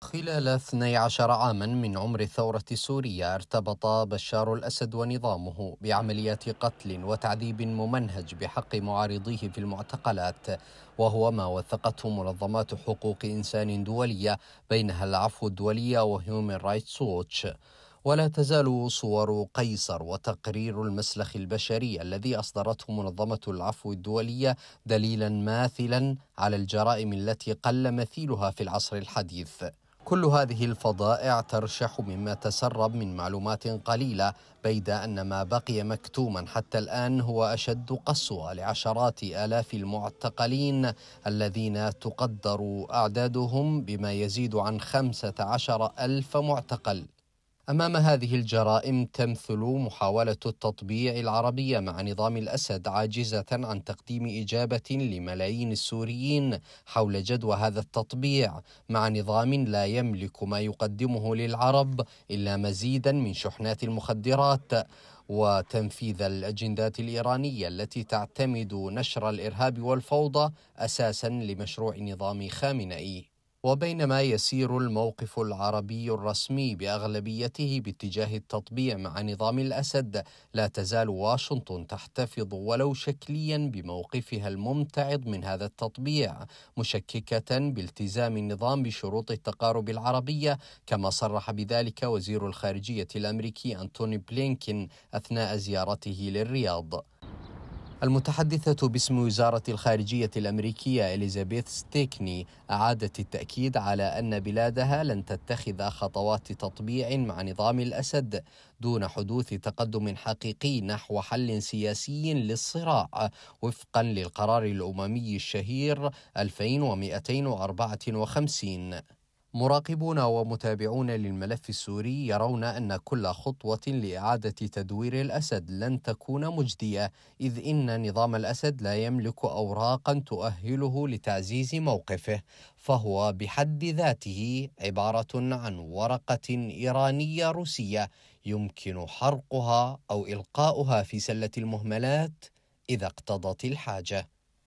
خلال 12 عاما من عمر الثورة السورية ارتبط بشار الأسد ونظامه بعمليات قتل وتعذيب ممنهج بحق معارضيه في المعتقلات وهو ما وثقته منظمات حقوق إنسان دولية بينها العفو الدولية وهيومن رايتس ووتش ولا تزال صور قيصر وتقرير المسلخ البشري الذي اصدرته منظمه العفو الدوليه دليلا ماثلا على الجرائم التي قل مثيلها في العصر الحديث كل هذه الفضائع ترشح مما تسرب من معلومات قليلة بيد أن ما بقي مكتوما حتى الآن هو أشد قسوة لعشرات آلاف المعتقلين الذين تقدر أعدادهم بما يزيد عن خمسة عشر ألف معتقل أمام هذه الجرائم تمثل محاولة التطبيع العربية مع نظام الأسد عاجزة عن تقديم إجابة لملايين السوريين حول جدوى هذا التطبيع مع نظام لا يملك ما يقدمه للعرب إلا مزيدا من شحنات المخدرات وتنفيذ الأجندات الإيرانية التي تعتمد نشر الإرهاب والفوضى أساسا لمشروع نظام خامنئي وبينما يسير الموقف العربي الرسمي باغلبيته باتجاه التطبيع مع نظام الاسد لا تزال واشنطن تحتفظ ولو شكليا بموقفها الممتعض من هذا التطبيع مشككه بالتزام النظام بشروط التقارب العربيه كما صرح بذلك وزير الخارجيه الامريكي انتوني بلينكين اثناء زيارته للرياض المتحدثة باسم وزارة الخارجية الأمريكية إليزابيث ستيكني أعادت التأكيد على أن بلادها لن تتخذ خطوات تطبيع مع نظام الأسد دون حدوث تقدم حقيقي نحو حل سياسي للصراع وفقا للقرار الأممي الشهير 2254 مراقبون ومتابعون للملف السوري يرون أن كل خطوة لإعادة تدوير الأسد لن تكون مجدية إذ إن نظام الأسد لا يملك أوراقا تؤهله لتعزيز موقفه فهو بحد ذاته عبارة عن ورقة إيرانية روسية يمكن حرقها أو إلقاؤها في سلة المهملات إذا اقتضت الحاجة